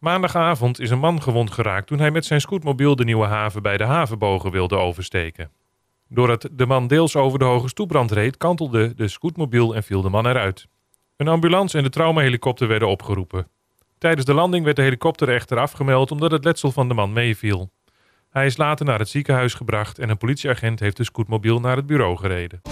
Maandagavond is een man gewond geraakt toen hij met zijn scootmobiel de Nieuwe Haven bij de havenbogen wilde oversteken. Doordat de man deels over de hoge stoeprand reed, kantelde de scootmobiel en viel de man eruit. Een ambulance en de traumahelikopter werden opgeroepen. Tijdens de landing werd de helikopter echter afgemeld omdat het letsel van de man meeviel. Hij is later naar het ziekenhuis gebracht en een politieagent heeft de scootmobiel naar het bureau gereden.